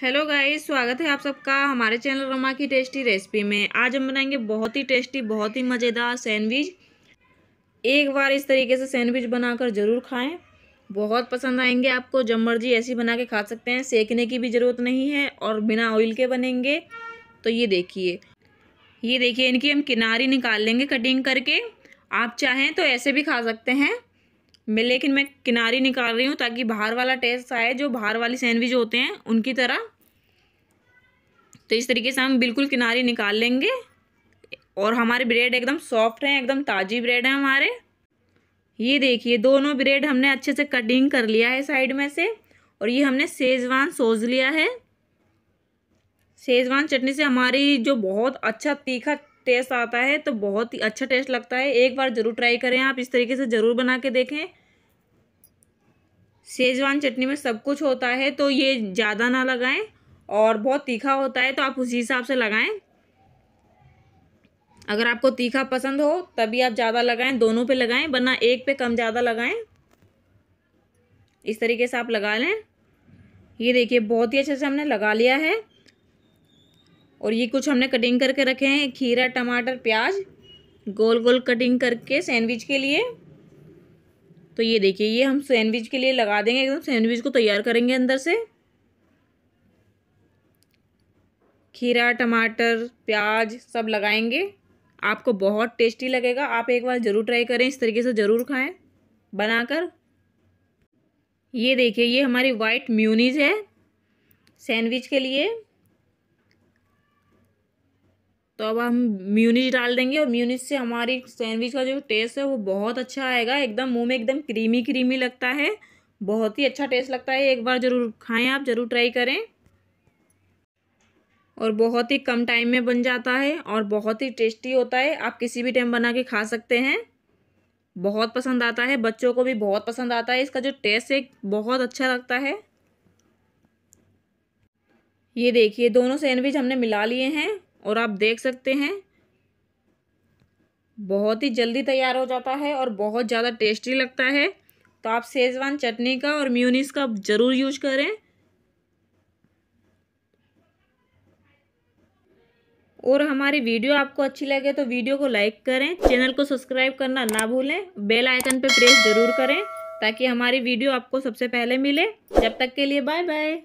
hello guys स्वागत है आप सबका हमारे चैनल रमा की टेस्टी रेसिपी में आज हम बनाएंगे बहुत ही टेस्टी बहुत ही मज़ेदार सैंडविच एक बार इस तरीके से सैंडविच बनाकर ज़रूर खाएं बहुत पसंद आएंगे आपको जब मर्जी ऐसी बना के खा सकते हैं सेकने की भी ज़रूरत नहीं है और बिना ऑयल के बनेंगे तो ये देखिए ये देखिए इनकी हम किनारी निकाल लेंगे कटिंग करके आप चाहें तो ऐसे भी खा सकते हैं मैं लेकिन मैं किनारी निकाल रही हूँ ताकि बाहर वाला टेस्ट आए जो बाहर वाली सैंडविच होते हैं उनकी तरह तो इस तरीके से हम बिल्कुल किनारी निकाल लेंगे और हमारे ब्रेड एकदम सॉफ्ट हैं एकदम ताज़ी ब्रेड हैं हमारे ये देखिए दोनों ब्रेड हमने अच्छे से कटिंग कर लिया है साइड में से और ये हमने सेजवान सोज लिया है सेजवान चटनी से हमारी जो बहुत अच्छा तीखा टेस्ट आता है तो बहुत ही अच्छा टेस्ट लगता है एक बार ज़रूर ट्राई करें आप इस तरीके से ज़रूर बना के देखें शेजवान चटनी में सब कुछ होता है तो ये ज़्यादा ना लगाएं और बहुत तीखा होता है तो आप उसी हिसाब से लगाएं अगर आपको तीखा पसंद हो तभी आप ज़्यादा लगाएं दोनों पे लगाएं वरना एक पे कम ज़्यादा लगाएं इस तरीके से आप लगा लें ये देखिए बहुत ही अच्छे से हमने लगा लिया है और ये कुछ हमने कटिंग करके रखे हैं खीरा टमाटर प्याज गोल गोल कटिंग करके सैंडविच के लिए तो ये देखिए ये हम सैंडविच के लिए लगा देंगे एकदम सैंडविच को तैयार करेंगे अंदर से खीरा टमाटर प्याज सब लगाएंगे आपको बहुत टेस्टी लगेगा आप एक बार ज़रूर ट्राई करें इस तरीके से ज़रूर खाएं बनाकर ये देखिए ये हमारी वाइट म्यूनीज है सैंडविच के लिए तो अब हम म्यूनिश डाल देंगे और म्यूनिश से हमारी सैंडविच का जो टेस्ट है वो बहुत अच्छा आएगा एकदम मुंह में एकदम क्रीमी क्रीमी लगता है बहुत ही अच्छा टेस्ट लगता है एक बार ज़रूर खाएं आप ज़रूर ट्राई करें और बहुत ही कम टाइम में बन जाता है और बहुत ही टेस्टी होता है आप किसी भी टाइम बना के खा सकते हैं बहुत पसंद आता है बच्चों को भी बहुत पसंद आता है इसका जो टेस्ट है बहुत अच्छा लगता है ये देखिए दोनों सैंडविच हमने मिला लिए हैं और आप देख सकते हैं बहुत ही जल्दी तैयार हो जाता है और बहुत ज़्यादा टेस्टी लगता है तो आप सेज़वान चटनी का और म्यूनिस का ज़रूर यूज करें और हमारी वीडियो आपको अच्छी लगे तो वीडियो को लाइक करें चैनल को सब्सक्राइब करना ना भूलें बेल आइकन पर प्रेस जरूर करें ताकि हमारी वीडियो आपको सबसे पहले मिले जब तक के लिए बाय बाय